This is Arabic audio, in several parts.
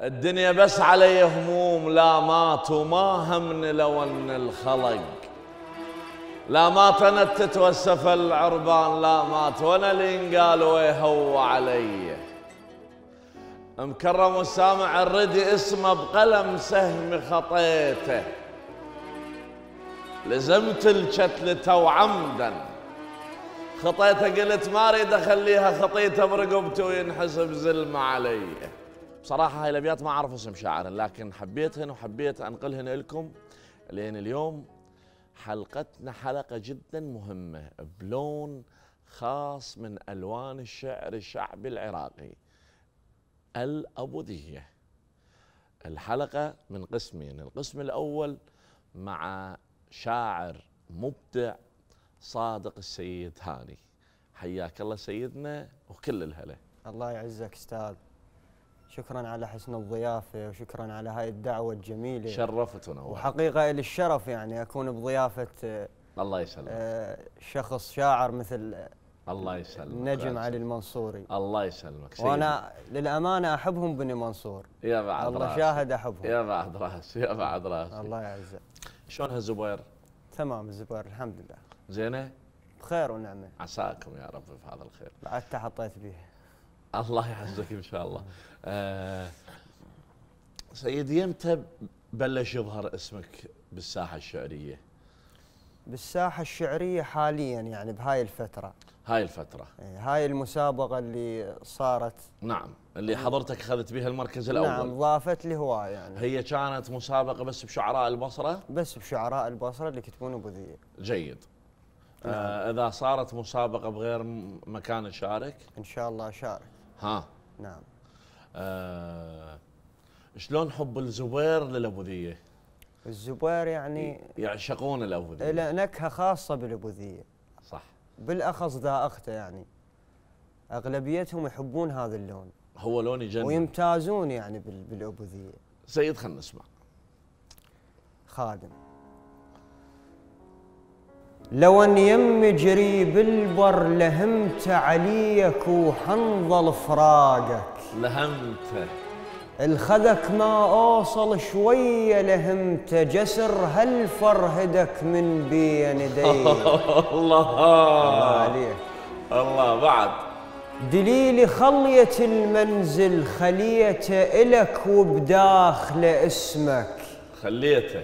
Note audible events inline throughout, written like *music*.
الدنيا بس علي هموم لا مات وما همن لو ان الخلق لا مات انا تتوسف العربان لا مات وانا اللي انقال ويهو علي مكرم السامع الردي اسمه بقلم سهم خطيته لزمت الكتلة وعمدا خطيته قلت ما اريد اخليها خطيته برقبته وينحسب زلمه علي بصراحة هاي الأبيات ما أعرف اسم شاعر لكن حبيتهن وحبيت أنقلهن لكم لأن اليوم حلقتنا حلقة جدا مهمة بلون خاص من ألوان الشعر الشعبي العراقي الأبودية الحلقة من قسمين القسم الأول مع شاعر مبدع صادق السيد هاني حياك الله سيدنا وكل الهلا الله يعزك استاذ شكرا على حسن الضيافة وشكرا على هاي الدعوة الجميلة شرفتنا وحقيقة لي الشرف يعني أكون بضيافة الله يسلمك آه، شخص شاعر مثل الله يسلمك نجم علي المنصوري الله يسلمك سيدي. وانا للامانه احبهم بني منصور يا بعد الله راسي. شاهد احبهم يا بعد راسي يا بعد راسي الله يعزك شلون هالزبير؟ تمام الزبير الحمد لله زينه؟ بخير ونعمه عساكم يا رب في هذا الخير بعد حطيت بيها الله يعزك ان شاء الله آه، سيدي امتى بلش يظهر اسمك بالساحه الشعريه بالساحه الشعريه حاليا يعني بهاي الفتره هاي الفترة إيه، هاي المسابقة اللي صارت نعم اللي حضرتك أخذت بها المركز الأول نعم ضافت لي هواية يعني هي كانت مسابقة بس بشعراء البصرة بس بشعراء البصرة اللي كتبون أبو جيد نعم. آه إذا صارت مسابقة بغير مكان تشارك إن شاء الله أشارك ها نعم آه شلون حب الزبير للابوذيه؟ الزبير يعني يعشقون الابوذيه له نكهه خاصه بالابوذيه صح بالاخص ذائقته يعني اغلبيتهم يحبون هذا اللون هو لون يجنن ويمتازون يعني بالابوذيه سيد خلنا نسمع خادم لو ان يم جري بالبر لهمت عليك وحنظل فراقك لهمته الخذك ما اوصل شويه لهمته جسر هل فرهدك من بين يديك *laughs* الله الله عليك الله بعد دليلي خلية المنزل خليته إلك وبداخله اسمك خليته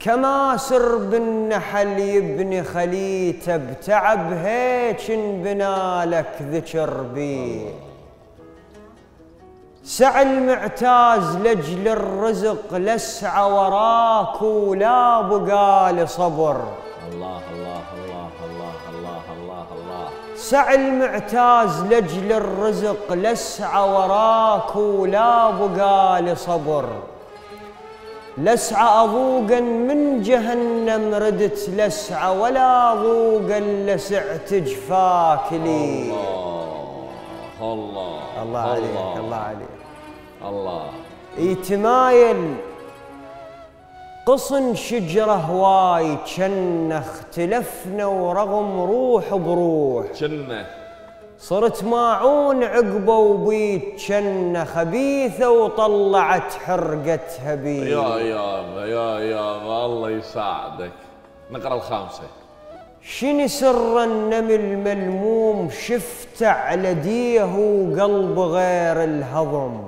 كما سر بالنحل يبني خليته بتعب هيج انبنى لك ذكر بي سعى المعتاز لجل الرزق لسعى وراك ولا بقى لصبر الله الله الله الله الله الله الله سعى المعتاز لجل الرزق لسعى وراك ولا بقى لصبر لسعى أضوقا من جهنم ردت لسعى ولا ضوقا لسعت جفاك لي الله الله الله عليك الله عليك الله يتمايل قصن شجرة هواي كنا اختلفنا ورغم روح بروح كنا صرت ماعون عقبه وبيت شنه خبيثه وطلعت حرقتها بي يا يابا يا يابا الله يساعدك نقرا الخامسه شني سر النمل ملموم شفته على ديه وقلب غير الهضم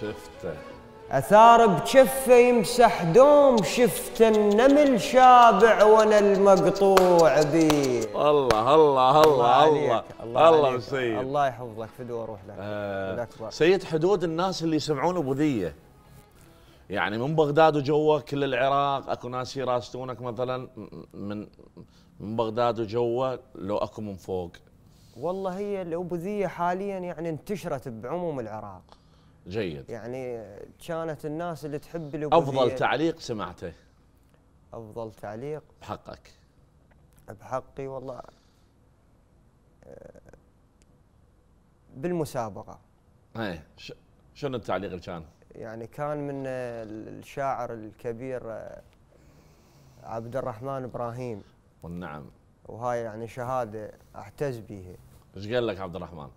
شفته أثار بشفه يمسح دوم شفت النمل شابع وانا المقطوع بي الله الله الله الله الله, الله سيد الله يحفظك فدوى روح لك آه سيد حدود الناس اللي يسمعون ابو يعني من بغداد كل العراق اكو ناس يراستونك مثلا من من بغداد وجوا لو اكو من فوق والله هي الابوذيه حاليا يعني انتشرت بعموم العراق جيد يعني كانت الناس اللي تحب اللي افضل تعليق سمعته افضل تعليق بحقك بحقي والله آه، بالمسابقه ايه شنو التعليق اللي كان؟ يعني كان من الشاعر الكبير آه، عبد الرحمن ابراهيم والنعم وهاي يعني شهاده اعتز بها ايش قال لك عبد الرحمن؟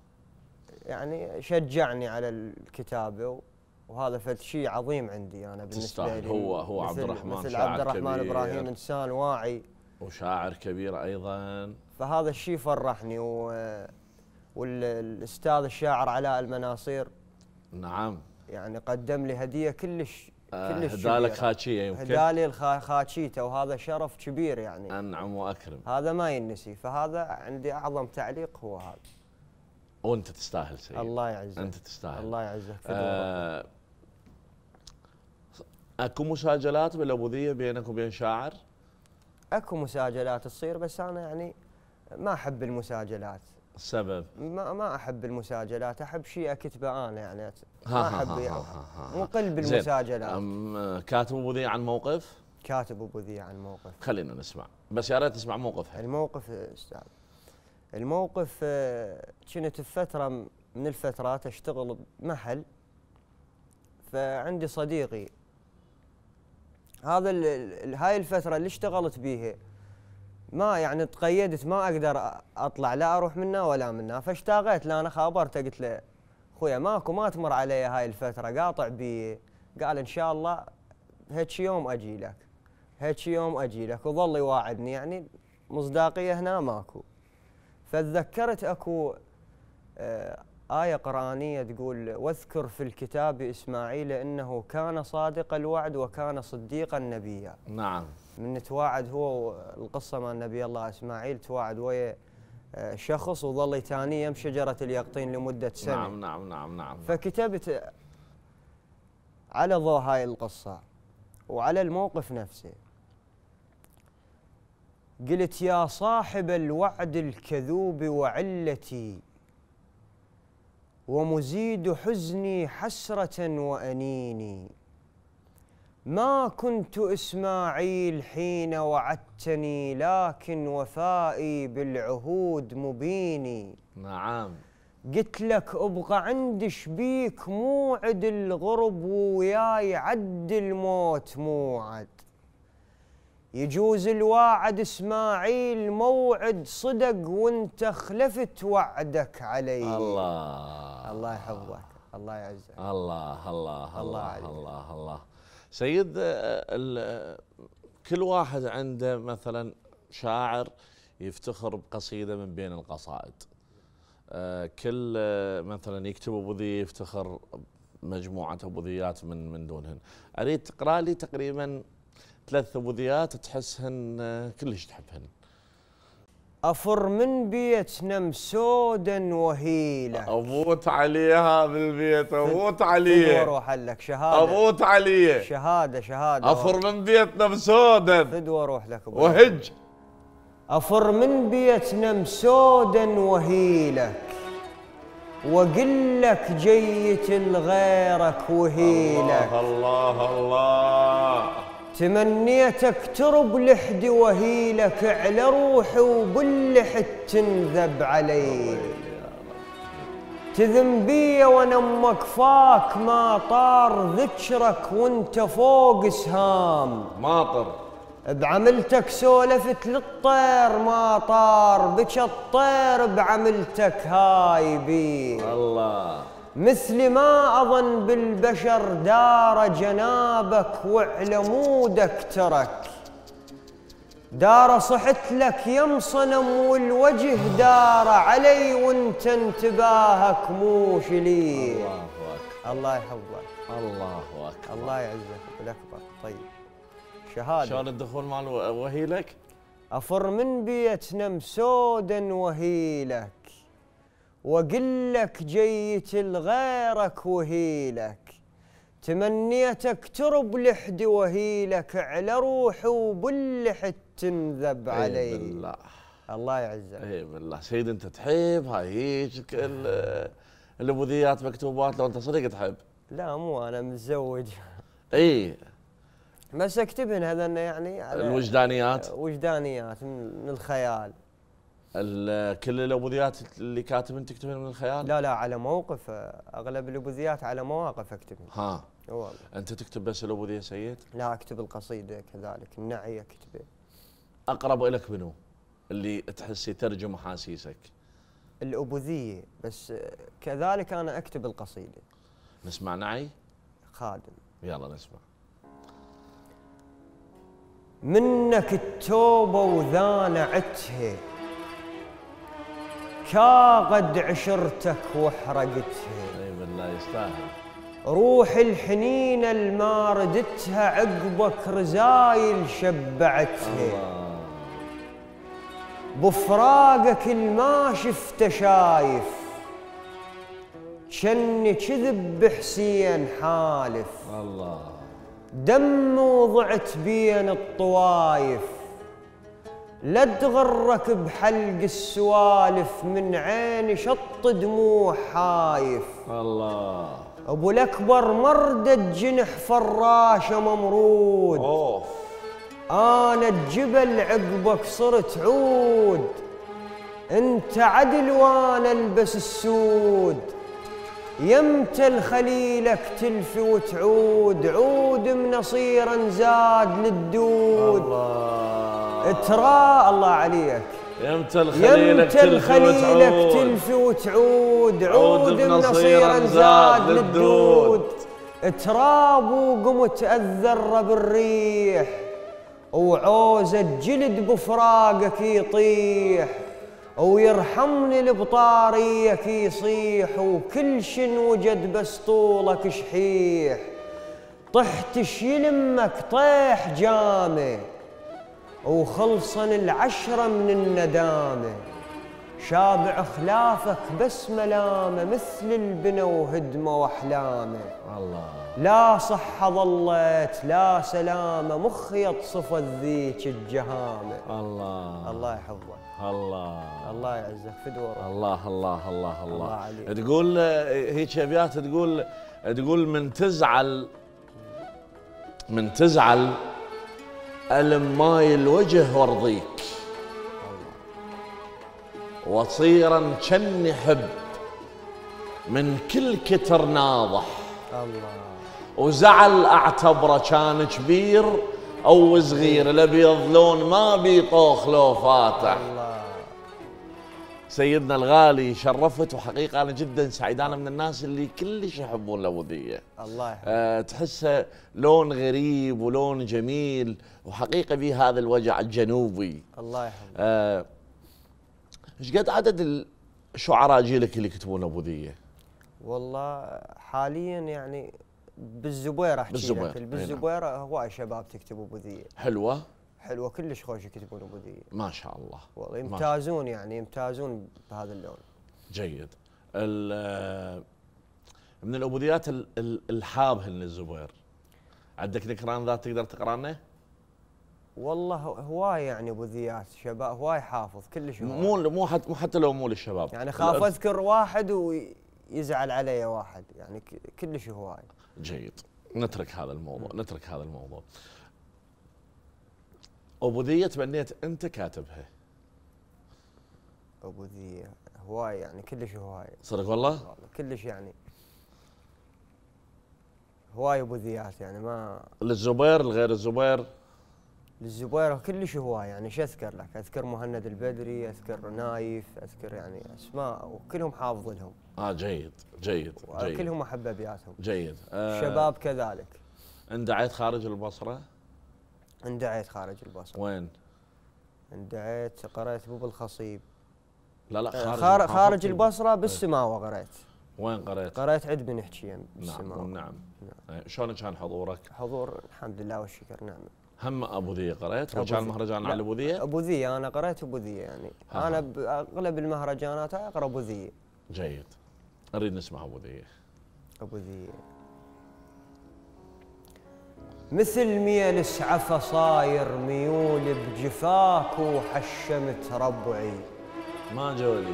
يعني شجعني على الكتابه وهذا فد شيء عظيم عندي انا بالنسبه لي هو هو عبد الرحمن مثل شاعر عبد الرحمن كبير ابراهيم انسان واعي وشاعر كبير ايضا فهذا الشيء فرحني و والاستاذ الشاعر علاء المناصير نعم يعني قدم لي هديه كلش آه، كلش هدالك خاكيه يمكن هدالي خاكيته وهذا شرف كبير يعني انعم واكرم هذا ما ينسي فهذا عندي اعظم تعليق هو هذا وانت تستاهل سيد الله يعزك انت تستاهل الله يعزك آه اكو مساجلات بالابوذيه بينك وبين شاعر؟ اكو مساجلات تصير بس انا يعني ما احب المساجلات السبب ما ما احب المساجلات احب شيء اكتبه انا يعني ما احب يعني مقل بالمساجلات كاتب ابو ذي عن موقف كاتب ابو ذي عن موقف خلينا نسمع بس يا ريت تسمع موقف الموقف استاذ الموقف آه، كنت بفترة من الفترات أشتغل بمحل فعندي صديقي هذا هاي الفترة اللي اشتغلت بيها ما يعني تقيدت ما أقدر أطلع لا أروح منها ولا منها فاشتاقيت لأنا أنا خابرته قلت له خويا ماكو ما تمر علي هاي الفترة قاطع بي قال إن شاء الله هيك يوم أجي لك هيك يوم أجي لك وظل يواعدني يعني مصداقية هنا ماكو فتذكرت اكو آه، آية قرآنية تقول واذكر في الكتاب إسماعيل إنه كان صادق الوعد وكان صديقا نبيا نعم من تواعد هو القصة مع النبي الله إسماعيل تواعد ويا آه، شخص وظل يتاني يم شجرة اليقطين لمدة سنة نعم نعم نعم نعم فكتبت على ضوء هاي القصة وعلى الموقف نفسه قلت يا صاحب الوعد الكذوب وعلتي ومزيد حزني حسرة وأنيني ما كنت إسماعيل حين وعدتني لكن وفائي بالعهود مبيني نعم قلت لك أبقى عندي شبيك موعد الغرب وياي عد الموت موعد يجوز الواعد اسماعيل موعد صدق وانت خلفت وعدك علي الله الله يحفظك الله يعزك الله الله الله الله, الله, الله, الله سيد آه، كل واحد عنده مثلا شاعر يفتخر بقصيده من بين القصائد آه، كل آه، مثلا يكتب ابو ذي يفتخر مجموعه ابو ذيات من من دونهن اريد تقرا لي تقريبا ثلاث ثبوذيات تحسهن آه، كلش تحبهن أفر من بيت مسودا وهيلة ابوت عليها بالبيت عليها عليه أروح لك شهادة ابوت عليه شهادة شهادة أفر من بيت مسودا فد وأروح لك وهج أفر من بيت مسودا وهيلك وقل لك جيت لغيرك وهيلك الله الله الله تمنيتك ترب لحدي وهيلك على روحي وباللحد تنذب علي تذم بي وانا مكفاك ما طار ذكرك وانت فوق سهام ماطر بعملتك سولفت للطير ما طار بك الطير بعملتك هاي بي الله مثل ما أظن بالبشر دار جنابك وعلمودك ترك دار صحت لك يم صنم والوجه دار علي وانت انتباهك مو شلي الله أكبر الله يحفظك الله أكبر الله يعزك بالأكبر طيب شهادة شلون الدخول مال وهيلك؟ أفر من بيتنا مسودا وهيلك وقلك جيت لغيرك وهيلك تمنيتك ترب لحدي وهيلك على روحي وباللحد تنذب علي أي بالله الله يعزك اي بالله سيد انت تحب هاي هيك الابوذيات مكتوبات لو انت صدق تحب لا مو انا متزوج اي بس اكتبهن هذا يعني الوجدانيات وجدانيات من الخيال كل الابوذيات اللي كاتبين تكتبين من الخيال؟ لا لا على موقف اغلب الابوذيات على مواقف اكتبها. ها والله انت تكتب بس الابوذيه سيد؟ لا اكتب القصيده كذلك، النعي اكتبه. اقرب الك منو؟ اللي تحس يترجم احاسيسك. الابوذيه بس كذلك انا اكتب القصيده. نسمع نعي؟ خادم. يلا نسمع. منك التوبه وذانعتها شاغد عشرتك وحرقتها اي طيب بالله يستاهل روح الحنين الماردتها عقبك رزايل شبعتها بفراقك ما شفته شايف شن كذب بحسين حالف الله دم وضعت بين الطوايف لا تغرك بحلق السوالف من عيني شط دموع حايف الله ابو الاكبر مردد جنح فراشه ممرود اوف انا الجبل عقبك صرت عود انت عدل وانا البس السود يمتل خليلك تلفي وتعود عود منصيرا زاد للدود الله ترى الله عليك يمتى الخليلك تلفي وتعود عود النصير زاد للدود تراب وقمت أذر بالريح وعوز الجلد بفراقك يطيح ويرحمني لبطاريك يصيح وكل شن وجد بس طولك شحيح طحت شيلمك طيح جامي وخلصن العشرة من الندامة شابع خلافك بس ملامه مثل البنا وهدمه واحلامه الله لا صحة ظلت لا سلامة مخيط صفت ذيك الجهامة الله الله يحفظك الله الله يعزك في دوره الله الله الله الله, الله عليك. تقول هيك ابيات تقول تقول من تزعل من تزعل ألم ماي الوجه وارضيك وصيرا كني حب من كل كتر ناضح الله وزعل اعتبره كان كبير او صغير الابيض لون ما بيطوخ لو فاتح سيدنا الغالي شرفت وحقيقه انا جدا سعيد انا من الناس اللي كلش يحبون الاوديه الله يحب. أه تحسه لون غريب ولون جميل وحقيقه في هذا الوجع الجنوبي الله يحفظك آه، ايش أه قد عدد الشعراء جيلك اللي يكتبون ابوذيه؟ والله حاليا يعني بالزبير احكي بالزبير لك بالزبير نعم. هواي شباب تكتب ابوذيه حلوه حلوه كلش خوش يكتبون ابو ذي ما شاء الله والله يمتازون يعني يمتازون بهذا اللون جيد آه، من الابوذيات الحابه للزبير عندك ذكران ذات تقدر تقرا لنا؟ والله هواي يعني بوذيات شباب هواي حافظ كلش هواي مو مو حتى مو حتى لو مو للشباب يعني خاف اذكر واحد ويزعل علي واحد يعني كلش هواي جيد نترك هذا الموضوع نترك هذا الموضوع أبوذية تبنيت أنت كاتبها أبوذية هواية يعني كلش هواية صدق والله؟ كلش يعني هواية أبوذيات يعني ما للزبير لغير الزبير للزبير كلش هواية يعني شو أذكر لك أذكر مهند البدري أذكر نايف أذكر يعني أسماء وكلهم حافظ لهم آه جيد جيد جيد كلهم أحب أبياتهم جيد آه الشباب كذلك دعيت خارج البصرة؟ اندعيت خارج البصره وين؟ اندعيت قريت باب الخصيب لا لا آه، خارج خارج, خارج البصره بالسماوه قريت وين قريت؟ قريت عد بن حجيم بالسماوه نعم نعم, نعم. إيه، شلون كان حضورك؟ حضور الحمد لله والشكر نعم هم ابو ذي قريت وكان مهرجان على ابو ذي؟ ابو ذي انا قريت ابو ذي يعني ها انا اغلب المهرجانات اقرا ابو ذي جيد اريد نسمع ابو ذي ابو ذي مثل ميل سعفة صاير ميول بجفاك وحشمت ربعي ما جولي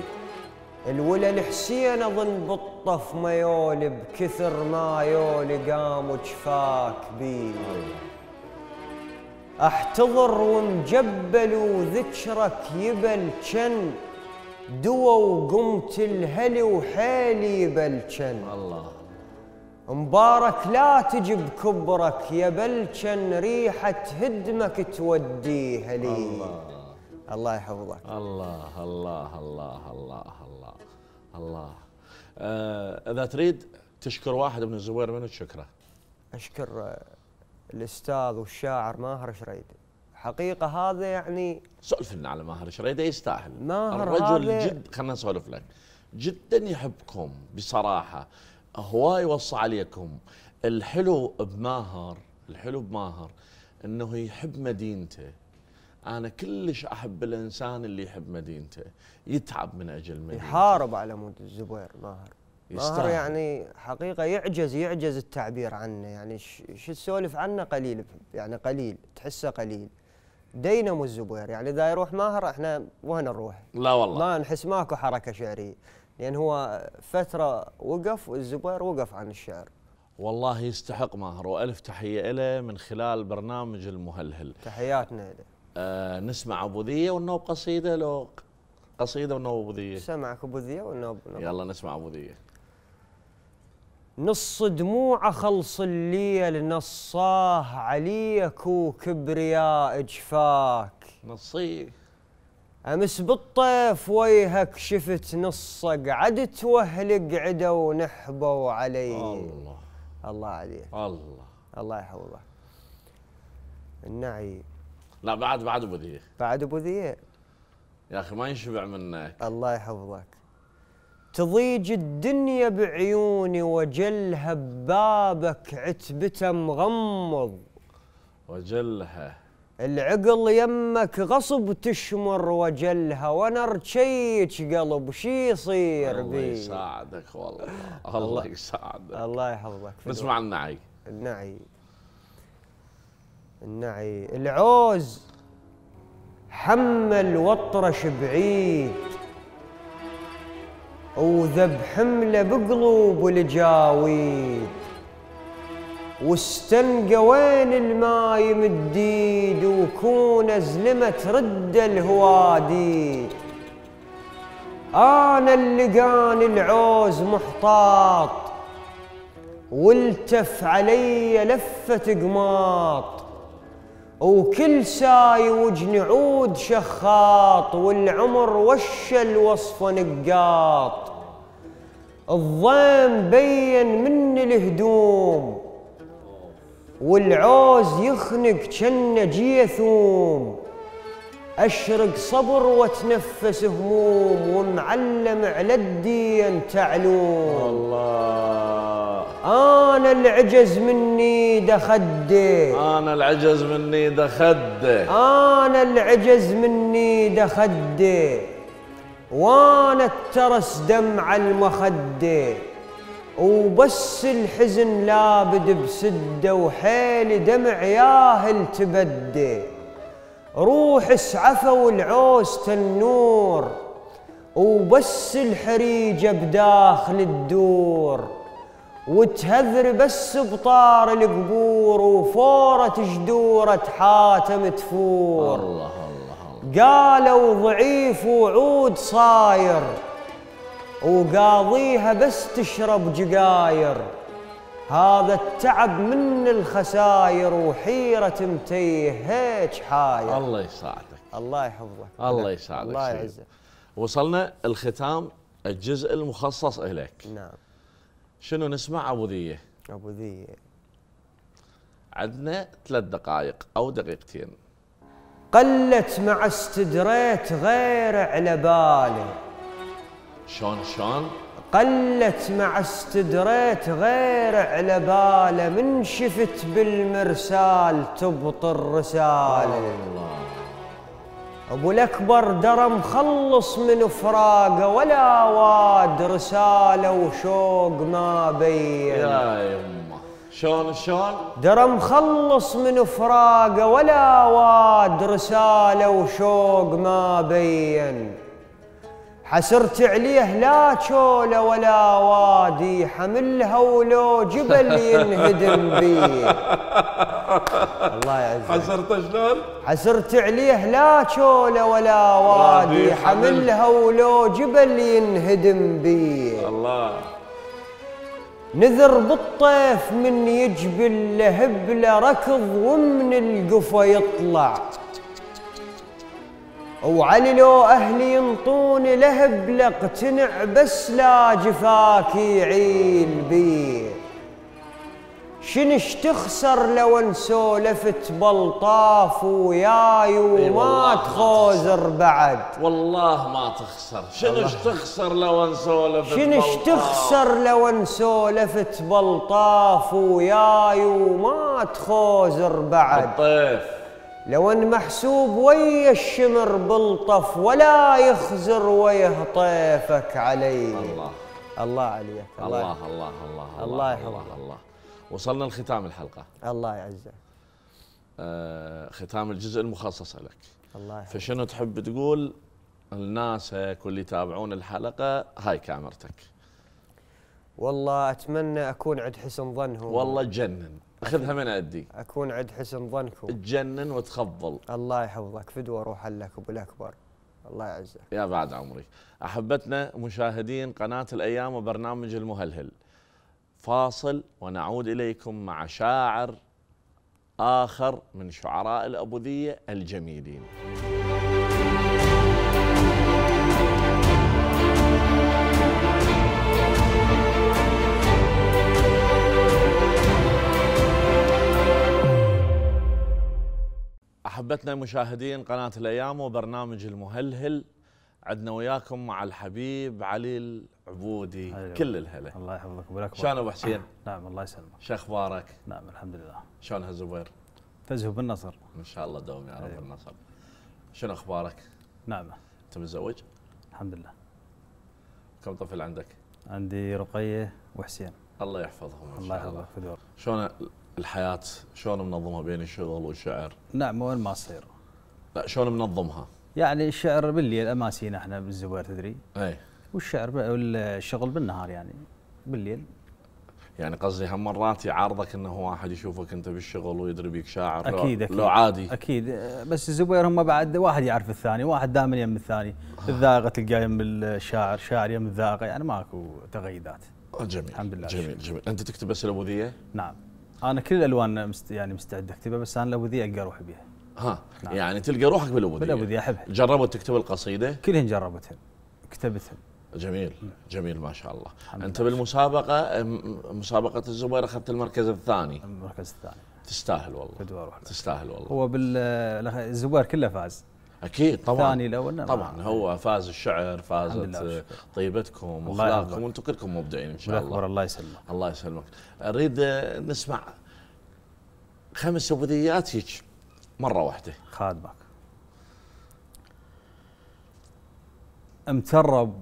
الولا الحسين اظن بالطف ميول بكثر ما يول قام وجفاك بي احتضر ومجبل وذكرك يبل جن دوا وقمت الهلي وحيلي يبل جن الله مبارك لا تجب كبرك يا بلشن ريحة هدمك توديها لي الله الله يحفظك الله الله الله الله الله الله آه إذا تريد تشكر واحد من الزبير منو تشكره؟ أشكر آه، الأستاذ والشاعر ماهر شريدي حقيقة هذا يعني سولف لنا على ماهر شريدي يستاهل ماهر الرجل هذا جد خلنا نسولف لك جدا يحبكم بصراحة هواي وصى عليكم الحلو بماهر الحلو بماهر انه يحب مدينته انا كلش احب الانسان اللي يحب مدينته يتعب من اجل مدينته يحارب على مود الزبير ماهر ماهر يعني حقيقه يعجز يعجز التعبير عنه يعني شو تسولف عنه قليل يعني قليل تحسه قليل دينامو الزبير يعني اذا يروح ماهر احنا وين نروح؟ لا والله ما نحس ماكو حركه شعريه لان هو فتره وقف والزبير وقف عن الشعر والله يستحق ماهر والف تحيه له من خلال برنامج المهلهل تحياتنا له آه نسمع ابو ذيه ونو قصيده لو قصيده ونو ابو ذيه سمعك ابو ذيه ونو يلا نسمع ابو ذيه نص دموع خلص الليل نصاه عليك وكبرياء جفاك نصيك امس بالطيف ويهك شفت نصه قعدت وهلق عدو ونحبوا علي الله الله عليك الله الله يحفظك النعي لا بعد بعد ابو ذيع بعد ابو ذيع يا اخي ما ينشبع منك الله يحفظك تضيج الدنيا بعيوني وجلها ببابك عتبته مغمض وجلها العقل يمك غصب تشمر وجلها وانا رجيك قلب شي يصير بي الله يساعدك والله *laughs* الله يساعدك الله يحفظك نسمع النعي النعي النعي العوز حمل وطرش بعيد وذب حمله بقلوب الجاويد واستنقى وين الماي مديد وكون ازلمة رد الهواديد انا اللي قان العوز محطاط والتف علي لفة قماط وكل ساي وجن عود شخاط والعمر وش الوصف نقاط الضيم بين من الهدوم والعوز يخنق جنة جيثوم أشرق صبر وتنفس هموم ومعلم على الدين تعلوم الله أنا العجز مني دخدي أنا العجز مني دخدي أنا العجز مني دخدي وانا الترس دمع المخده وبس الحزن لابد بسده وحيل دمع ياهل تبدي روح اسعفه والعوز تنور وبس الحريجة بداخل الدور وتهذر بس بطار القبور وفورة جدورة حاتم تفور الله الله, الله. قالوا ضعيف وعود صاير وقاضيها بس تشرب جقاير هذا التعب من الخساير وحيرة متيه هيك حاير الله يساعدك الله يحفظك الله نعم. يساعدك الله يعزك وصلنا الختام الجزء المخصص إليك نعم شنو نسمع أبو ذية أبو ذية عندنا ثلاث دقائق أو دقيقتين قلت مع استدريت غير على بالي شلون شلون؟ قلت مع استدريت غير على باله من شفت بالمرسال تبطل رساله ابو الاكبر درى مخلص من فراقه ولا واد رساله وشوق ما بين يا يمه شلون شلون درى مخلص من فراقه ولا واد رساله وشوق ما بين حسرت عليه لا شولة ولا وادي حملها ولو جبل ينهدم بي الله يعزك حسرت شلون؟ حسرت عليه لا شولة ولا وادي حملها ولو جبل ينهدم بي الله نذر بالطيف من يجبل لهبله ركض ومن القفا يطلع وعلي لو اهلي ينطوني لهب لاقتنع بس لا جفاك يعيل بيه شنش تخسر لو انسولفت بلطاف وياي إيه وما تخوزر بعد والله ما تخسر شنش تخسر لو انسولفت شنش تخسر لو انسولفت بلطاف وياي وما تخوزر بعد الطيف لو ان محسوب ويا الشمر بلطف ولا يخزر ويا طيفك علي الله الله عليك الله الله الله الله الله الله, الله. وصلنا لختام الحلقه الله يعزك آه ختام الجزء المخصص لك الله يحفظك فشنو تحب تقول لناسك واللي يتابعون الحلقه هاي كاميرتك والله اتمنى اكون عند حسن ظنهم والله تجنن اخذها من عندي اكون عند حسن ظنكم تجنن وتخضل الله يحفظك فدوى روحا لك ابو الاكبر الله يعزك يا بعد عمري احبتنا مشاهدين قناه الايام وبرنامج المهلهل فاصل ونعود اليكم مع شاعر اخر من شعراء الابوذيه الجميلين احبتنا مشاهدين قناه الايام وبرنامج المهلهل عدنا وياكم مع الحبيب علي العبودي أيوة. كل الهلا الله يحفظك ويبارك شلون ابو حسين؟ نعم الله يسلمك شو اخبارك؟ نعم الحمد لله شلون هالزبير؟ فزه بالنصر ان شاء الله دوم يا رب أيوة. النصر شنو اخبارك؟ نعمه انت متزوج؟ الحمد لله كم طفل عندك؟ عندي رقيه وحسين الله يحفظهم ان شاء الله الله يحفظك شلون الحياه شلون منظمها بين الشغل والشعر؟ نعم وين ما تصير لا شلون منظمها؟ يعني الشعر بالليل اماسينا احنا بالزبير تدري اي والشعر والشغل بالنهار يعني بالليل يعني قصدي هم مرات يعارضك انه واحد يشوفك انت بالشغل ويدري بيك شاعر اكيد لو, أكيد لو عادي اكيد بس الزبير هم بعد واحد يعرف الثاني واحد دائما يم الثاني آه. الذائقه تلقاه يم الشاعر شاعر يم الذائقه يعني ماكو تغيدات جميل الحمد لله جميل جميل انت تكتب اسئله بوذيه؟ نعم انا كل الالوان مست يعني مستعد اكتبها بس انا الابوذيه اقدر اروح بها ها نعم. يعني تلقى روحك بالابوذيه بالابوذيه احبها جربوا تكتب القصيده كلهن جربتها كتبتها جميل جميل ما شاء الله انت بالمسابقه مسابقه الزبير اخذت المركز الثاني المركز الثاني تستاهل والله تستاهل والله هو بالزبير كله فاز اكيد طبعا ثاني لو إنه طبعا معنا. هو فاز الشعر فازت طيبتكم واخلاقكم وانتم كلكم مبدعين ان شاء الله الله يسلمك الله يسلمك اريد آه، نسمع خمس ابوذيات هيك مره واحده خادمك امترب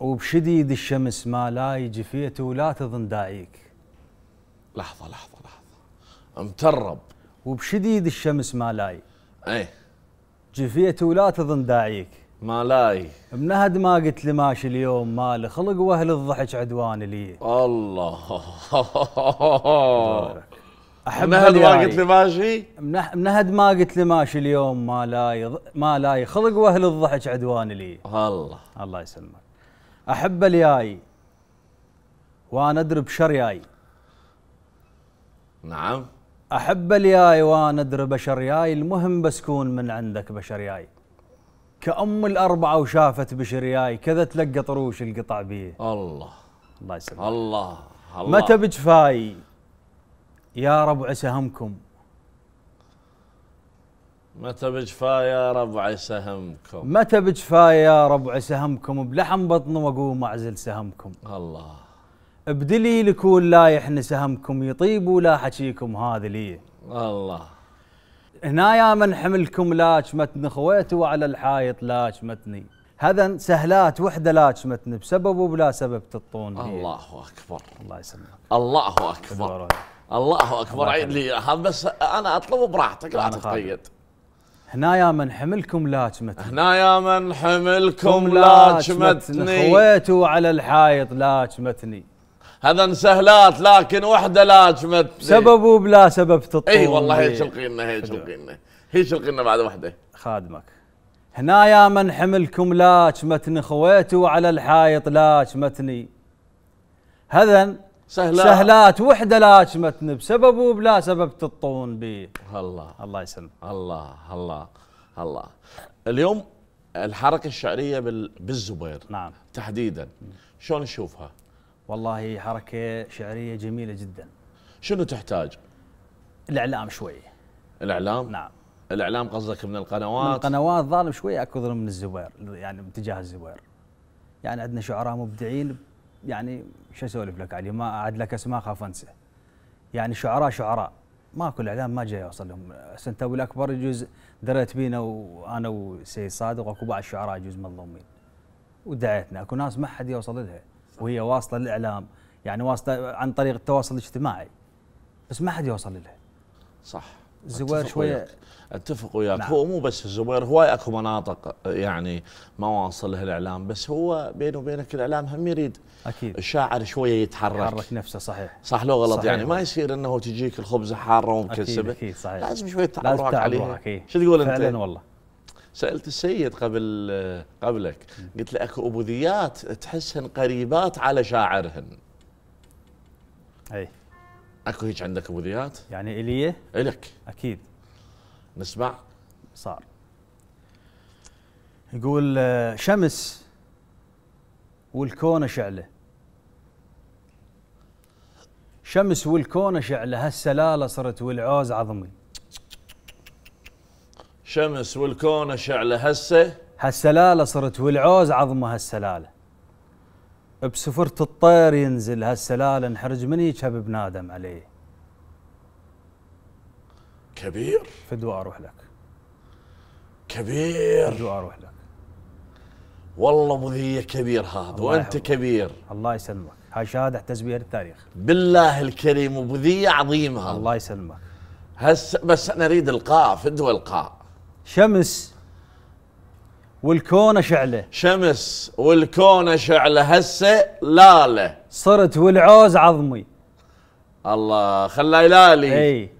وبشديد الشمس ما لا يجفيت ولا تظن دايك لحظه لحظه لحظه امترب وبشديد الشمس ما لاي ايه جفيت ولا تظن داعيك ما لاي منهد ما قلت لي ماشي اليوم مال خلق واهل الضحك عدوان لي الله احب منهد ما قلت لي ماشي منهد ما قلت لي ماشي اليوم ما لاي ما لاي خلق واهل الضحك عدوان لي الله الله يسلمك احب الياي وانا ادري بشر ياي نعم أحب الياي وأنا أدري بشر ياي المهم بس كون من عندك بشر ياي كأم الأربعة وشافت بشر ياي كذا تلقى طروش القطع بيه الله الله يسلمك الله الله متى بجفاي يا رب عسى همكم متى بجفاي يا رب عسى همكم متى بجفاي يا رب عسى همكم بلحم بطن وأقوم أعزل سهمكم الله ابدلي لكون لا يحنس يطيب ولا حكيكم هذا لي الله هنا يا من حملكم لا شمتني خويت وعلى الحايط لا شمتني هذا سهلات وحده لا شمتني بسبب وبلا سبب تطون الله اكبر الله يسلمك الله اكبر الله اكبر عيد لي هذا بس انا اطلب براحتك لا تتقيد هنا يا من حملكم لاجمتني هنا يا من حملكم لاجمتني خويتوا على الحائط لاجمتني هذا سهلات لكن وحده لا تشمت سببه إيه. بلا سبب تطول اي والله هيك شلقي هيك هي هيك إيه. لنا بعد وحده خادمك هنا يا من حملكم لا خويتوا خويتي وعلى الحائط لا تشمتني هذا سهلات سهلات وحده لا بسبب بسببه بلا سبب تطون به الله الله يسلمك الله الله الله اليوم الحركه الشعريه بالزبير نعم تحديدا شلون نشوفها؟ والله حركه شعريه جميله جدا شنو تحتاج؟ الاعلام شوي الاعلام؟ نعم الاعلام قصدك من القنوات؟ من القنوات ظالم شوي اكو ظلم من الزبير يعني باتجاه الزبير يعني عندنا شعراء مبدعين يعني شو اسولف لك علي ما اعد لك اسماء خاف انسى يعني شعراء شعراء ماكو الاعلام ما جاي يوصل لهم أبو الاكبر يجوز دريت بينا وانا وسيد صادق واكو بعض الشعراء يجوز مظلومين ودعيتنا اكو ناس ما حد يوصل لها وهي واصله للاعلام يعني واصله عن طريق التواصل الاجتماعي بس ما حد يوصل لها صح الزبير شويه اتفق وياك نعم. هو مو بس الزبير هواي اكو مناطق يعني ما واصل لها الاعلام بس هو بينه وبينك الاعلام هم يريد اكيد الشاعر شويه يتحرك يتحرك نفسه صحيح صح لو غلط يعني صحيح. يعني ما يصير انه تجيك الخبزه حاره ومكسبه أكيد, اكيد صحيح لازم شويه تعرك عليها شو تقول انت؟ فعلا والله سالت السيد قبل قبلك قلت له اكو ابوذيات تحسهن قريبات على شاعرهن اي اكو هيك عندك ابوذيات يعني الي الك اكيد نسمع صار يقول آه، شمس والكون شعله شمس والكون شعله هالسلاله صرت والعوز عظمي شمس والكون شعله هسه هالسلالة صرت والعوز عظمه هالسلالة بسفرة الطير ينزل هالسلالة انحرج من يشب بنادم عليه كبير فدوى اروح لك كبير فدوى اروح لك والله مذية كبير هذا وانت يحبه. كبير الله يسلمك هاي شهادة احتز بها التاريخ بالله الكريم وبذية عظيمة الله يسلمك هسه بس انا اريد القاء فدوى القاء شمس والكون شعله شمس والكون شعله هسه لاله صرت والعوز عظمي الله خلاه يلالي اي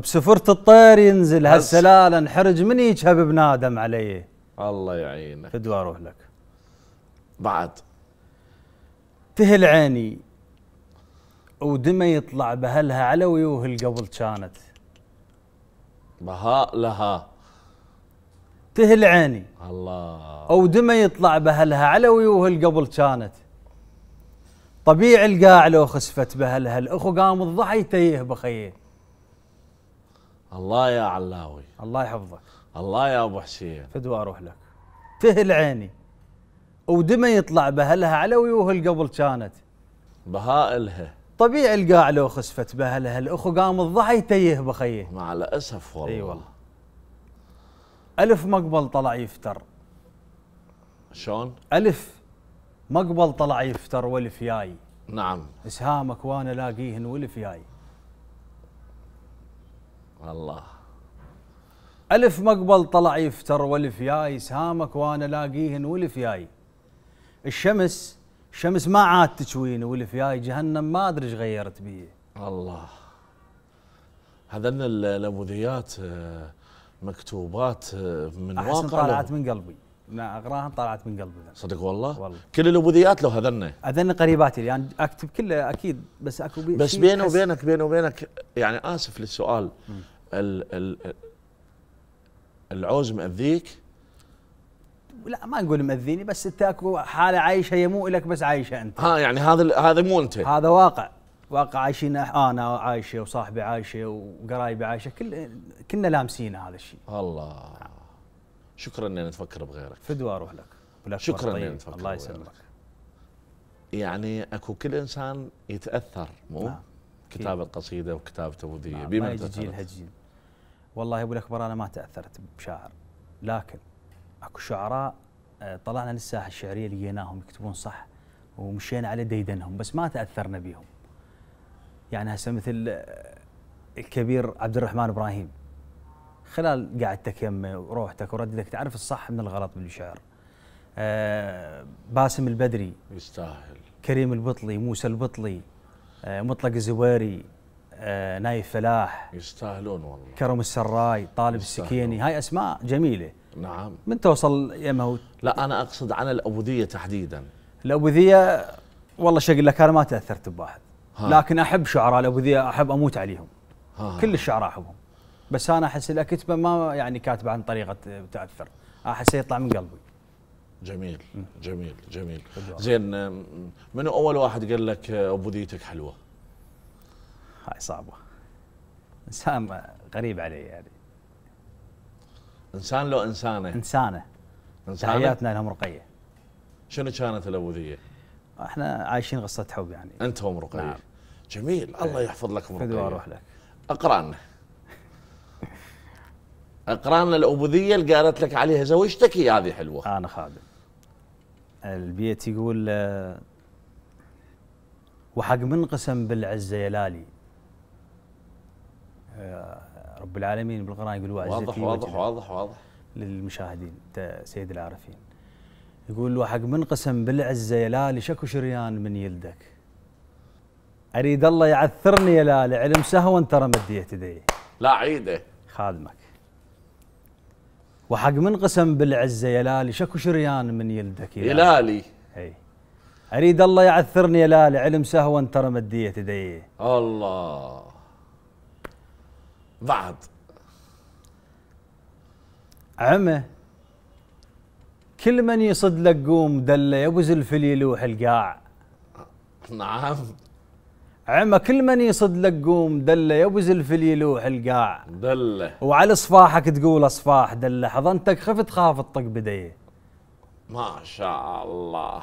بسفرة الطير ينزل هسه لاله انحرج من يجهب بنادم عليه الله يعينك فدوى اروح لك بعد تهل عيني ودمى يطلع بهلها على ويوه القبل كانت بهاء لها تهل عيني الله او دمه يطلع بهلها علوي وهل قبل كانت طبيعي القاع لو خسفت بهلها الاخو قام الضحى تيه بخيه الله يا علاوي الله يحفظك الله يا ابو حسين فدوى اروح لك تهل عيني ودمه يطلع بهلها علوي وهل قبل كانت بهائلها طبيعي القاع لو خسفت بهلها الاخو قام الضحى تيه بخيه مع الاسف والله اي والله ألف مقبل طلع يفتر شلون؟ ألف مقبل طلع يفتر ولف ياي نعم اسهامك وانا لاقيهن ولف ياي الله ألف مقبل طلع يفتر ولف ياي إسهامك وانا لاقيهن ولف ياي الشمس الشمس ما عاد تشوين ولف ياي جهنم ما ادري ايش غيرت بيه الله هذن الابوذيات آه، مكتوبات آه، من واقع طلعت من قلبي لا اقراها طلعت من قلبي صدق والله؟ والله كل الابوذيات لو هذنه اذن قريباتي يعني اكتب كله اكيد بس اكو بي بس بيني وبينك بيني وبينك يعني اسف للسؤال ال ال العوز مأذيك؟ لا ما نقول مأذيني بس انت اكو حاله عايشه هي مو لك بس عايشه انت ها يعني هذا هذا مو انت هذا واقع واقع عايشين انا عايشه وصاحبي عايشه وقرايبي عايشه كل كنا لامسين هذا الشيء الله شكرا اني تفكر بغيرك فدوى اروح لك شكرا طيب. اني تفكر الله يسلمك يعني اكو كل انسان يتاثر مو نعم. كتاب القصيده وكتابته وديه نعم. بما جيل والله ابو الاكبر انا ما تاثرت بشاعر لكن اكو شعراء آه، طلعنا للساحه الشعريه لقيناهم يكتبون صح ومشينا على ديدنهم بس ما تاثرنا بيهم يعني هسه مثل آه، الكبير عبد الرحمن ابراهيم خلال قعدتك يمه وروحتك ورددك تعرف الصح من الغلط بالشعر آه، باسم البدري يستاهل كريم البطلي موسى البطلي آه، مطلق الزواري نايف فلاح يستاهلون والله كرم السراي طالب يستاهلون. السكيني هاي اسماء جميله نعم من توصل يمه لا انا اقصد عن الابوذيه تحديدا الابوذيه والله شقل لك انا ما تاثرت بواحد لكن احب شعراء الابوذية ذي احب اموت عليهم ها. كل الشعراء احبهم بس انا احس اذا كتبه ما يعني كاتبه عن طريقه تاثر احس يطلع من قلبي جميل جميل جميل زين منو اول واحد قال لك ذيتك حلوه؟ هاي صعبه انسان غريب علي يعني انسان لو انسانه انسانه, إنسانة؟ تحياتنا لهم رقيه شنو كانت الابوذيه؟ احنا عايشين قصه حب يعني انت رقيه نعم جميل الله يحفظ لك ام رقيه واروح لك اقراننا اقراننا الابوذيه اللي قالت لك عليها زوجتك هي هذه حلوه انا خادم البيت يقول آه، وحق من قسم بالعزه يلالي آه، رب العالمين بالقران يقول واضح واضح واضح واضح للمشاهدين سيد العارفين يقول له حق قسم بالعزة يا لالي شكو شريان من يلدك أريد الله يعثرني يا لالي علم سهوا ترى مديت يدي لا عيده خادمك وحق من قسم بالعزة يا لالي شكو شريان من يلدك يا لالي هي. أريد الله يعثرني يا لالي علم سهوا ترى مديت يدي الله بعد عمه كل من يصد لك قوم دله يبوز يلوح القاع نعم عمى كل من يصد لك قوم دله يبوز يلوح القاع دله وعلى صفاحك تقول اصفاح دله حضنتك خفت خاف الطق بديه ما شاء الله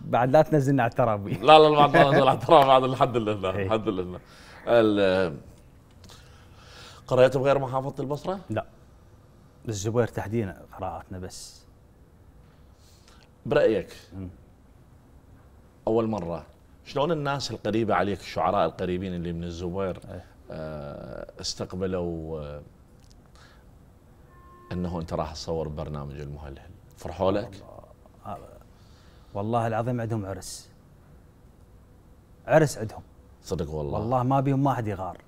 بعد لا تنزلنا على الترابي لا لا بعد ما ننزل على الترابي بعد الحد لله إيه. الحد لله قريته بغير محافظة البصرة؟ لا الزبير تحدينا قراءاتنا بس برايك اول مره شلون الناس القريبه عليك الشعراء القريبين اللي من الزبير إيه. آه، استقبلوا آه، انه انت راح تصور برنامج المهلهل فرحوا لك آه، والله العظيم عندهم عرس عرس عندهم صدق والله والله ما بيهم ما حد يغار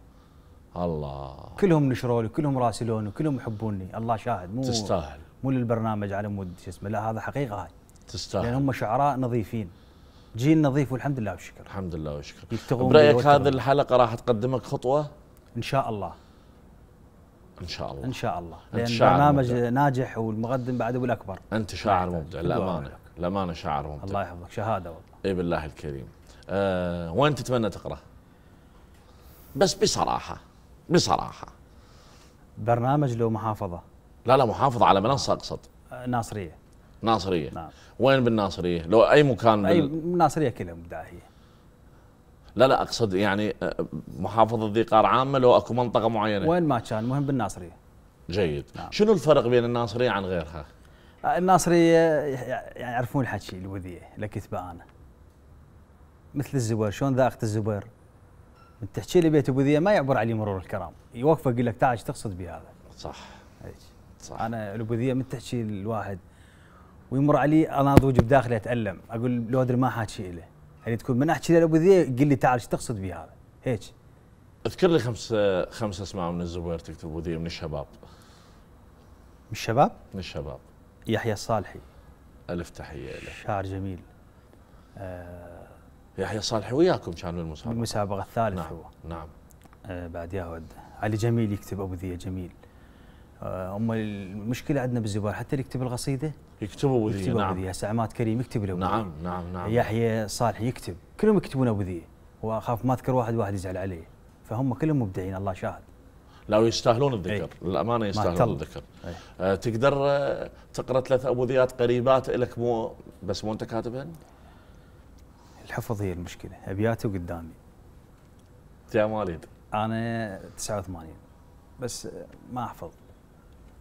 الله كلهم نشروا لي كلهم راسلوني كلهم يحبوني الله شاهد مو تستاهل مو للبرنامج على مود شو اسمه لا هذا حقيقه هاي تستاهل لان هم شعراء نظيفين جيل نظيف والحمد لله والشكر الحمد لله والشكر برايك هذه الحلقه راح تقدمك خطوه ان شاء الله ان شاء الله ان شاء الله لان برنامج ناجح والمقدم بعده الاكبر انت شاعر مبدع للامانه للامانه شاعر مبدع الله يحفظك شهاده والله اي بالله الكريم أه وين تتمنى تقرا؟ بس بصراحه بصراحه برنامج له محافظه لا لا محافظه على منصه اقصد آه، ناصريه ناصريه نعم وين بالناصريه؟ لو اي مكان اي بال... ناصريه كلها مداهيه لا لا اقصد يعني محافظه ذي قار عامه لو اكو منطقه معينه وين ما كان مهم بالناصريه جيد نعم. شنو الفرق بين الناصريه عن غيرها؟ الناصريه يعني يعرفون الحكي الوذيه لكتبه انا مثل الزبير شلون ذاقة الزبير من تحكي لي بيت ابو ما يعبر عليه مرور الكرام يوقفه يقول لك تعال تقصد بهذا صح صح انا الابوذيه من تحكي الواحد ويمر علي انا اضوج بداخلي اتالم اقول لو ادري ما حاكي له هل يعني تكون من احكي له ابو ذي قل لي تعال ايش تقصد بهذا؟ هيك اذكر لي خمس خمس اسماء من الزبير تكتب ابو ذي من الشباب من الشباب؟ من الشباب يحيى الصالحي الف تحيه له شاعر جميل آه يحيى الصالحي وياكم كان بالمسابقه بالمسابقه الثالث نعم هو نعم آه بعد ود علي جميل يكتب ابو ذي جميل آه، اما المشكله عندنا بالزبير حتى اللي يكتب القصيده يكتبوا أبو ذي نعم أبو ذي كريم يكتب له نعم نعم نعم يحيى صالح يكتب كلهم يكتبون أبو ذي واخاف ما اذكر واحد واحد يزعل عليه فهم كلهم مبدعين الله شاهد لا ويستاهلون الذكر للامانه يستاهلون الذكر إيه. إيه. أه تقدر آه، تقرا ثلاث ابو ذيات قريبات لك مو بس مو انت كاتبهن؟ الحفظ هي المشكله وقدامي قدامي يا مواليد انا 89 بس ما احفظ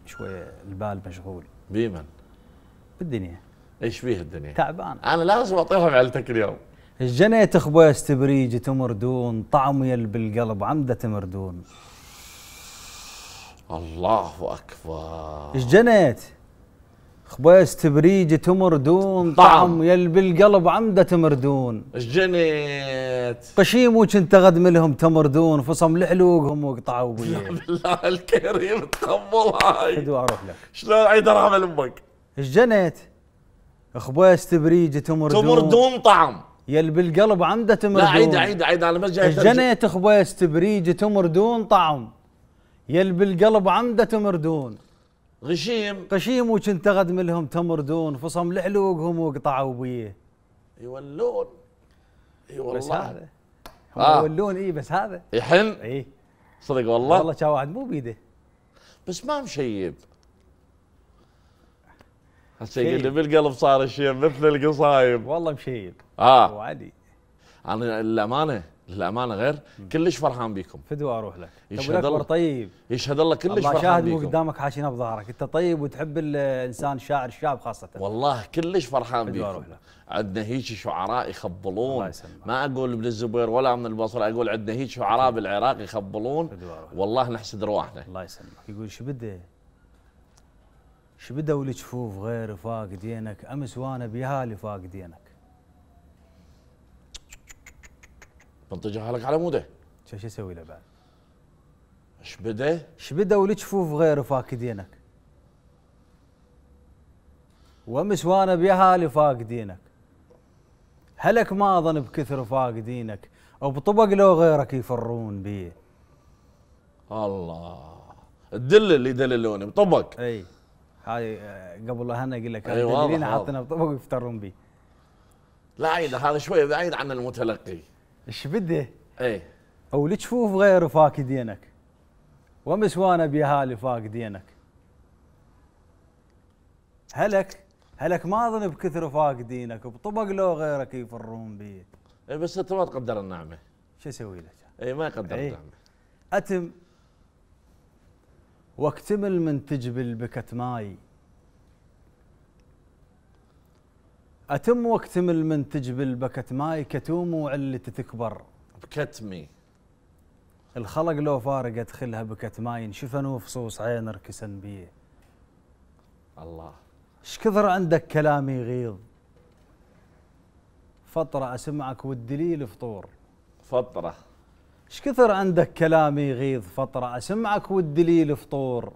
شويه البال مشغول بمن؟ بالدنيا ايش فيه الدنيا؟ تعبان انا لازم اعطيهم عيلتك اليوم جنيت اخبي تبريج تمردون طعم يل بالقلب عمده تمردون الله اكبر ايش جنيت؟ خبيس تبريج تمردون طعم يل بالقلب عمده تمردون ايش جنيت قشيم وكنت غد ملهم تمردون فصم لحلوقهم وقطعوا بالله الكريم تقبل هاي اروح لك شلون عيد ارحم امك ايش جنيت؟ اخباس تبريج تمر تمر دون طعم يل بالقلب عمده تمر لا عيد عيد عيد انا ما جاي جنيت اخباس تبريج تمر دون طعم يل بالقلب عمده دون غشيم غشيم وكنت غد تمر دون فصم لحلوقهم وقطعوا بيه يولون اي والله بس هذا آه. يولون اي بس هذا يحن اي صدق والله والله كان واحد مو بيده بس ما مشيب مشيد اللي بالقلب صار الشيء مثل القصايب والله مشيد اه وعلي انا للامانه للامانه غير كلش فرحان بيكم فدوى اروح لك طيب، يشهد الله طيب يشهد الله كلش الله فرحان بيكم الله قدامك حاشينا بظهرك انت طيب وتحب الانسان الشاعر الشاب خاصه والله كلش فرحان بيكم أروح لك. عندنا هيك شعراء يخبلون ما اقول ابن الزبير ولا من البصره اقول عندنا هيك شعراء بالعراق يخبلون والله نحسد رواحنا الله يسلمك يقول شو بده شبدوا الجفوف غير فاقدينك امس وانا بيهالي فاقدينك بنطج حالك على موده شو اسوي له بعد؟ ايش بده؟ ايش الجفوف غير فاقدينك وامس وانا بيهالي فاقدينك هلك ما اظن بكثر فاقدينك او بطبق لو غيرك يفرون بيه الله الدل اللي دللوني بطبق اي هاي آه، قبل هنا اقول لك أيوة التدريب حاطينها بطبق ويفترون به لا عيد هذا شوي بعيد عن المتلقي ايش بده؟ ايه او تشوف غير فاقدينك ومسوانا بيهالي فاقدينك هلك هلك ما اظن بكثر فاقدينك بطبق لو غيرك يفرون بي إيه بس انت ما تقدر النعمه شو اسوي لك؟ اي ما يقدر إيه. النعمه اتم واكتمل من تجبل بكت ماي أتم واكتمل من تجبل بكت ماي كتوم وعلي تكبر بكتمي الخلق لو فارق ادخلها بكت ماي انشفن وفصوص عين ركسن بيه الله ايش كثر عندك كلام يغيظ فطرة أسمعك والدليل فطور فطرة ايش كثر عندك كلام يغيظ فطره اسمعك والدليل فطور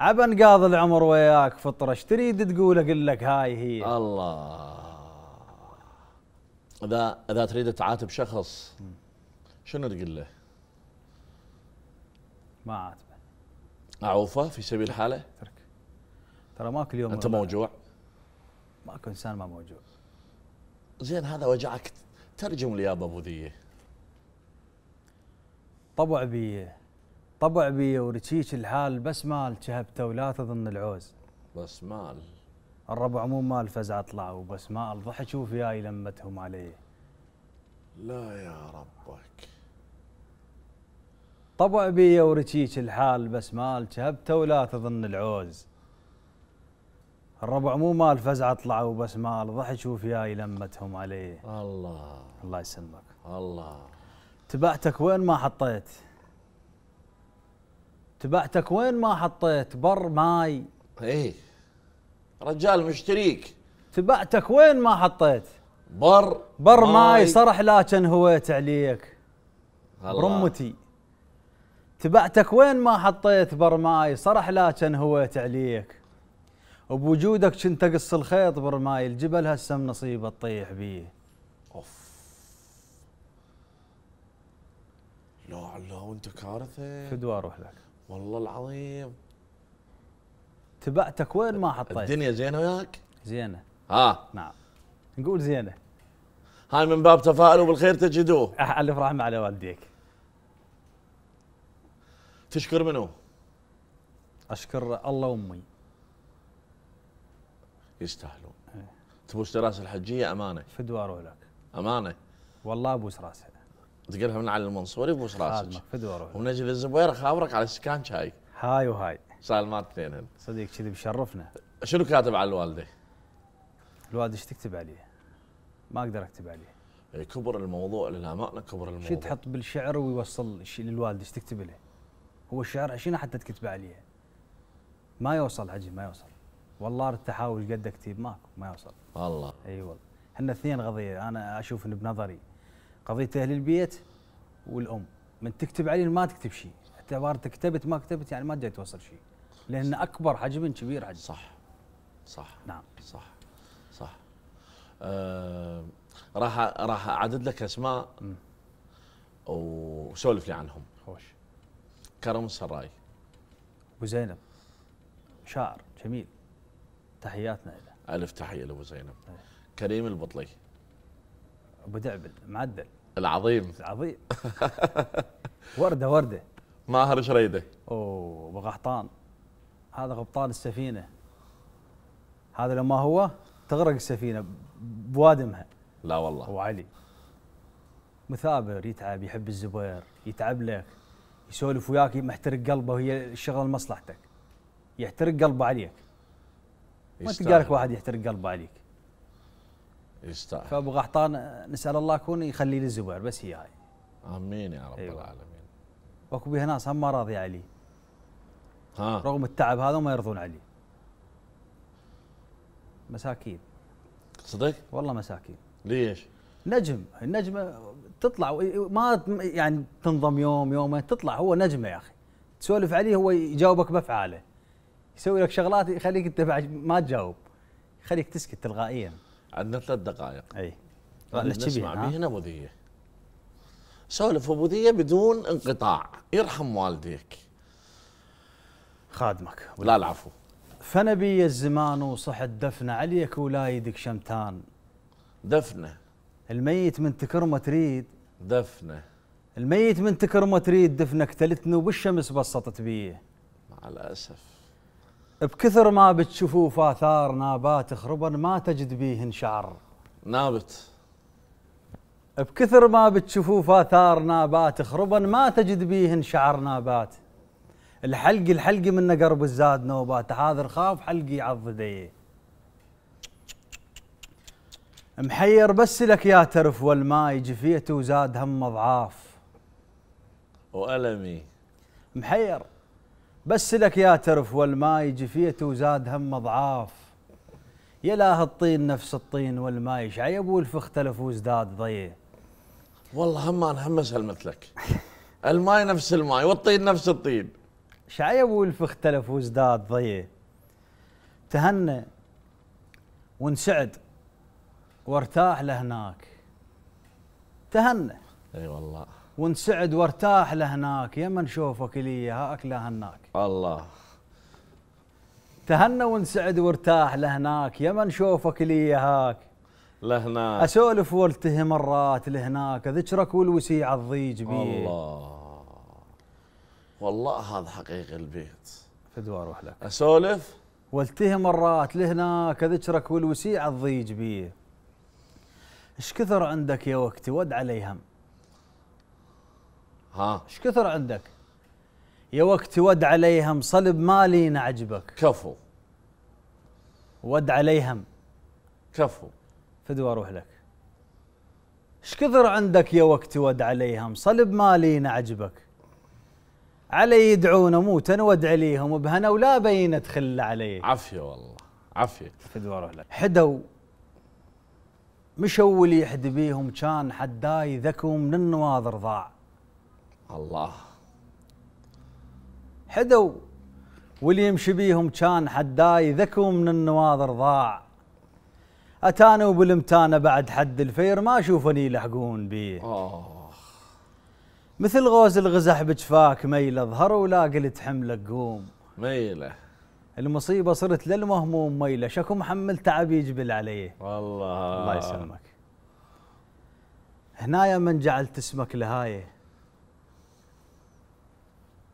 عبا نقاض العمر وياك فطره ايش تريد تقول اقول لك هاي هي الله اذا اذا تريد تعاتب شخص شنو تقول له؟ ما عاتبه اعوفه في سبيل الحاله؟ ترك ترى ما كل يوم انت موجوع؟ ماكو انسان ما موجوع زين هذا وجعك ترجم لي يا ابو ذيه طبع بيه طبع بيه ورتشيش الحال بس مال شهبته ولا تظن العوز بس مال الربع مو مال فزع طلعوا وبس مال ضحك وفياي لمتهم عليه لا يا ربك طبع بيه ورتشيش الحال بس مال شهبته ولا تظن العوز الربع مو مال فزعة طلعوا وبس مال ضحك وفياي لمتهم عليه الله الله يسلمك الله تبعتك وين ما حطيت تبعتك وين ما حطيت بر ماي ايه رجال مشتريك تبعتك وين ما حطيت بر بر ماي, ماي صرح لكن هويت عليك رمتي تبعتك وين ما حطيت بر ماي صرح لكن هويت عليك وبوجودك كنت اقص الخيط برماي الجبل هسه من نصيبه تطيح بيه لا لا وانت كارثه فدوى اروح لك والله العظيم تبعتك وين ما حطيت الدنيا زينه وياك؟ زينه ها آه. نعم نقول زينه هاي من باب تفاؤلوا بالخير تجدوه الف رحمه على والديك تشكر منو؟ اشكر الله وامي يستاهلون تبوس راس الحجيه امانه فدوى اروح لك امانه والله ابوس راسها تقلها من علي المنصوري بوس راسك ومنجد الزبير خابرك على سكان شاي هاي وهاي سالمات اثنينهن صديق كذي بشرفنا شنو كاتب على الوالده؟ الوالده ايش تكتب عليه؟ ما اقدر اكتب عليه إيه، كبر الموضوع للامانه كبر الموضوع شو تحط بالشعر ويوصل للوالده ايش تكتب له؟ هو الشعر شنو حتى تكتب عليه ما يوصل عجل ما يوصل والله ردت تحاول قد اكتب ماكو ما يوصل والله اي والله احنا اثنين قضيه انا اشوف انه بنظري قضيه اهل البيت والام من تكتب عليه ما تكتب شيء اعتبارته كتبت ما كتبت يعني ما جاي توصل شيء لان اكبر حجم كبير حجم صح صح نعم صح صح آه راح راح اعدد لك اسماء وسولف لي عنهم خوش كرم السراي ابو زينب شاعر جميل تحياتنا له الف تحيه لابو زينب إيه. كريم البطلي ابو دعبل معدل العظيم العظيم *laughs* ورده ورده ماهر شريده اوه ابو غحطان هذا غبطان السفينه هذا لما هو تغرق السفينه بوادمها لا والله وعلي مثابر يتعب يحب الزبير يتعب لك يسولف وياك محترق قلبه وهي الشغل مصلحتك يحترق قلبه عليك ما تلقى لك واحد يحترق قلبه عليك يستاهل فابو قحطان نسال الله يكون يخلي لي الزبير بس هي هاي امين يا رب أيوة. العالمين واكو بها ناس هم ما راضيه علي ها رغم التعب هذا وما يرضون علي مساكين صدق؟ والله مساكين ليش؟ نجم النجمه تطلع ما يعني تنضم يوم يوم تطلع هو نجمه يا اخي تسولف عليه هو يجاوبك بافعاله يسوي لك شغلات يخليك انت ما تجاوب يخليك تسكت تلقائيا عندنا ثلاث دقائق اي نسمع به نبوذيه سولف نبوذيه بدون انقطاع يرحم والديك خادمك لا العفو فنبي الزمان وصحت دفنه عليك ولايدك شمتان دفنه الميت من تكرمه تريد دفنه الميت من تكرمه تريد دفنك تلتني وبالشمس بسطت بيه مع الاسف بكثر ما بتشوفوه اثار نابات خربن ما تجد بيهن شعر نابت بكثر ما بتشوفوه اثار نابات خربن ما تجد بيهن شعر نابات الحلق الحلق من قرب الزاد نوبات حاضر خاف حلقي عضدي محير بس لك يا ترف والماي جفيته وزاد هم ضعاف وألمي محير بس لك يا ترف والماي جفيت وزاد هم ضعاف يا لا الطين نفس الطين والماي شعي ابو اختلف وازداد ضيه والله هم انا هم اسهل مثلك الماي نفس الماي والطين نفس الطين شعي ابو اختلف وازداد ضيه تهنى وانسعد وارتاح لهناك تهنى اي أيوة والله ونسعد وارتاح لهناك من شوفك لي هاك لهناك الله تهنى ونسعد وارتاح لهناك من شوفك لي هاك لهناك اسولف والتهم مرات لهناك ذكرك والوسيعه الضيج بي الله والله هذا حقيقي البيت فدوا اروح لك اسولف والتهم مرات لهناك ذكرك والوسيعه الضيج بي ايش كثر عندك يا وقتي ود علي هم ها ايش كثر عندك يا وقت ود عليهم صلب مالي نعجبك كفو ود عليهم كفو فدوى اروح لك ايش كثر عندك يا وقت ود عليهم صلب مالي نعجبك علي يدعون موتا ود ليهم بهنا ولا بينة ادخل علي عافيه والله عافيه فدوى اروح لك حدوا مشوا يحد بيهم كان حداي ذكو من النواظر ضاع الله حدوا واللي يمشي بيهم كان حداي ذكوا من النواظر ضاع اتانوا بالامتانه بعد حد الفير ما اشوفني يلحقون بيه آه. مثل غوز الغزح بجفاك ميله ظهروا ولا قلت حملك قوم ميله المصيبه صرت للمهموم ميله شكو محمل تعب يجبل عليه والله الله يسلمك هنايا من جعلت اسمك لهايه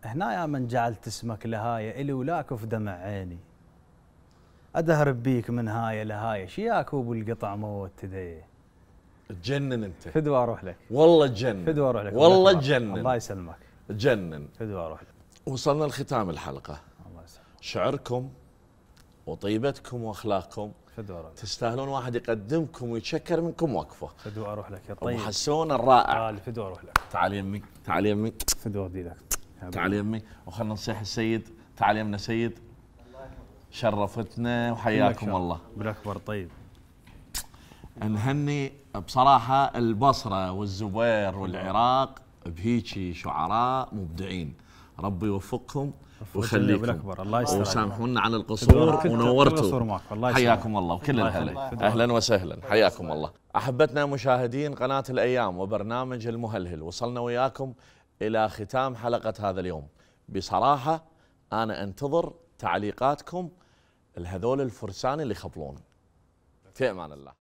هنا يا من جعلت اسمك لهاي إلي ولاك في دمع عيني أدهر بيك من هاي لهاي شياك أبو القطع موت تديه تجنن أنت فدوى أروح لك والله تجنن فدوى أروح لك والله تجنن الله يسلمك تجنن فدوى أروح لك وصلنا لختام الحلقة الله يسلمك شعركم وطيبتكم واخلاقكم تستاهلون واحد يقدمكم ويتشكر منكم وقفه فدوى اروح لك يا طيب ابو حسون الرائع فدوى اروح لك تعال يمي تعال يمي فدوى ابدي لك تعال يمي وخلنا نصيح السيد تعال يمنا سيد شرفتنا وحياكم الله بالاكبر طيب نهني بصراحه البصره والزبير والعراق بهيجي شعراء مبدعين ربي يوفقهم ويخليكم بالاكبر الله يستر وسامحونا على القصور ونورتوا حياكم الله وكل الهلا اهلا وسهلا حياكم الله احبتنا مشاهدين قناه الايام وبرنامج المهلهل وصلنا وياكم الى ختام حلقه هذا اليوم بصراحه انا انتظر تعليقاتكم لهذول الفرسان اللي يخبلون في امان الله